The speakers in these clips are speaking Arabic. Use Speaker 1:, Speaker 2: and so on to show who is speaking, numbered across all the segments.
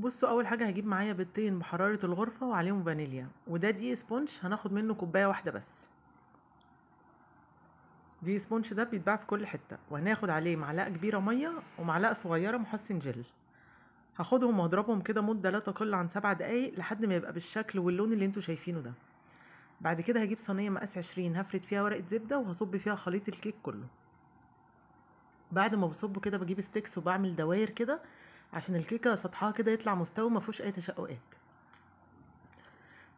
Speaker 1: بصوا اول حاجه هجيب معايا بيضتين بحراره الغرفه وعليهم فانيليا وده دي سبونج هناخد منه كوبايه واحده بس دي سبونج ده بيتباع في كل حته وهناخد عليه معلقه كبيره ميه ومعلقه صغيره محسن جل هاخدهم واضربهم كده مده لا تقل عن سبع دقايق لحد ما يبقى بالشكل واللون اللي انتوا شايفينه ده بعد كده هجيب صينيه مقاس عشرين هفرد فيها ورقه زبده وهصب فيها خليط الكيك كله بعد ما بصبه كده بجيب ستيكس وبعمل دوائر كده عشان الكيكه سطحها كده يطلع مستوي ما فيهوش اي تشققات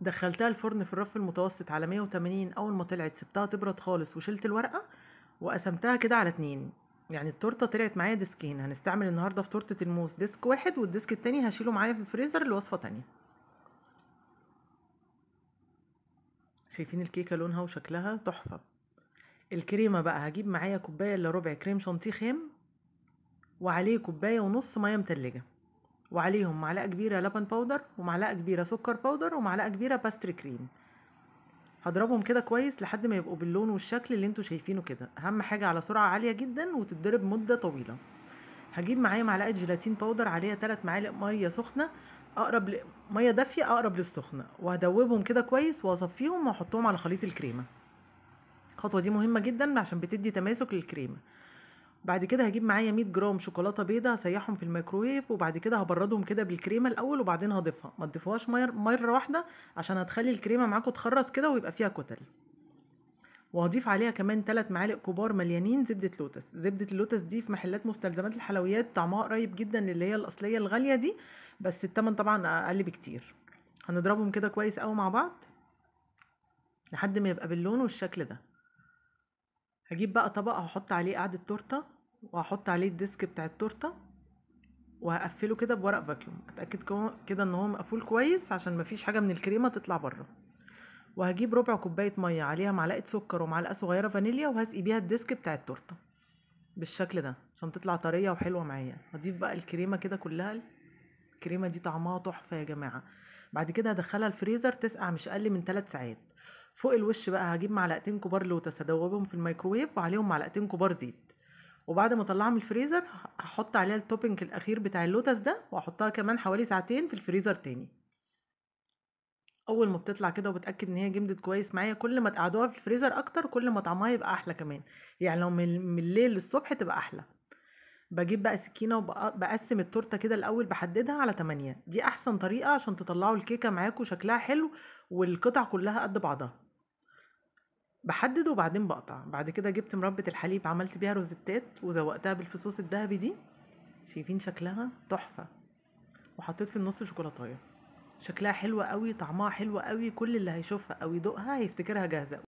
Speaker 1: دخلتها الفرن في الرف المتوسط على 180 اول ما طلعت سبتها تبرد خالص وشلت الورقه وقسمتها كده على اتنين يعني التورته طلعت معايا ديسكين هنستعمل النهارده في تورته الموز ديسك واحد والديسك التاني هشيله معايا في الفريزر لوصفه تانيه شايفين الكيكه لونها وشكلها تحفه الكريمه بقى هجيب معايا كوبايه الا ربع كريم شانتيه خام وعليه كوباية ونص مية متلجة وعليهم معلقة كبيرة لبن باودر ومعلقة كبيرة سكر باودر ومعلقة كبيرة باستري كريم هضربهم كده كويس لحد ما يبقوا باللون والشكل اللي انتوا شايفينه كده اهم حاجة على سرعة عالية جدا وتتضرب مدة طويلة هجيب معايا معلقة جيلاتين باودر عليها ثلاث معالق مية سخنة اقرب ل... مية دافية اقرب للسخنة وهدوبهم كده كويس واصفيهم واحطهم على خليط الكريمة الخطوة دي مهمة جدا عشان بتدي تماسك للكريمة بعد كده هجيب معايا 100 جرام شوكولاته بيضه هسيحهم في الميكروويف وبعد كده هبردهم كده بالكريمه الاول وبعدين هضيفها ما تضيفوهاش مره واحده عشان هتخلي الكريمه معاكم تخرص كده ويبقى فيها كتل وهضيف عليها كمان 3 معالق كبار مليانين زبدة لوتس زبدة اللوتس دي في محلات مستلزمات الحلويات طعمها قريب جدا للي هي الأصلية الغالية دي بس التمن طبعا أقل بكتير هنضربهم كده كويس قوي مع بعض لحد ما يبقى باللون والشكل ده هجيب بقى طبق هحط عليه قعدة تورتة وهحط عليه الديسك بتاع التورتة وهقفله كده بورق فاكيوم اتأكد كده ان هو مقفول كويس عشان مفيش حاجة من الكريمة تطلع بره وهجيب ربع كوباية مية عليها معلقة سكر ومعلقة صغيرة فانيليا وهسقي بيها الديسك بتاع التورتة بالشكل ده عشان تطلع طرية وحلوة معايا هضيف بقى الكريمة كده كلها الكريمة دي طعمها تحفة يا جماعة بعد كده هدخلها الفريزر تسقع مش أقل من 3 ساعات فوق الوش بقى هجيب معلقتين كبار لوتس هدوبهم في الميكروويف وعليهم معلقتين كبار زيت وبعد ما اطلعها من الفريزر هحط عليها التوبنج الاخير بتاع اللوتس ده واحطها كمان حوالي ساعتين في الفريزر تاني اول ما بتطلع كده وبتاكد ان هي جمدت كويس معايا كل ما تقعدوها في الفريزر اكتر كل ما طعمها يبقى احلى كمان يعني لو من الليل للصبح تبقى احلى بجيب بقى سكينه وبقسم آه، التورته كده الاول بحددها على 8 دي احسن طريقه عشان تطلعوا الكيكه معاكم شكلها حلو والقطع كلها قد بعضها بحدد وبعدين بقطع بعد كده جبت مربة الحليب عملت بيها روزتات وزوقتها بالفصوص الذهبي دي شايفين شكلها تحفه وحطيت في النص شوكولاتايه شكلها حلوة قوي طعمها حلو قوي كل اللي هيشوفها او يدوقها هيفتكرها جاهزة